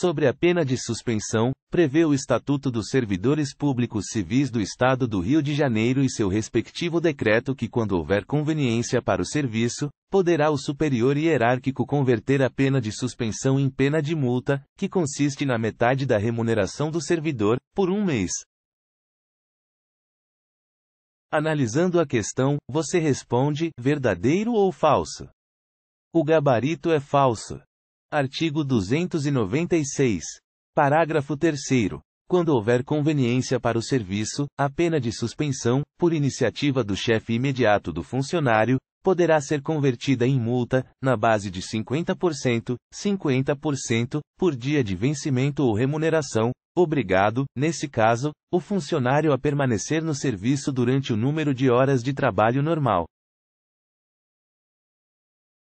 sobre a pena de suspensão, prevê o Estatuto dos Servidores Públicos Civis do Estado do Rio de Janeiro e seu respectivo decreto que, quando houver conveniência para o serviço, poderá o superior hierárquico converter a pena de suspensão em pena de multa, que consiste na metade da remuneração do servidor, por um mês. Analisando a questão, você responde: verdadeiro ou falso? O gabarito é falso. Artigo 296. Parágrafo 3. Quando houver conveniência para o serviço, a pena de suspensão, por iniciativa do chefe imediato do funcionário, poderá ser convertida em multa, na base de 50%, 50%, por dia de vencimento ou remuneração, obrigado, nesse caso, o funcionário a permanecer no serviço durante o número de horas de trabalho normal,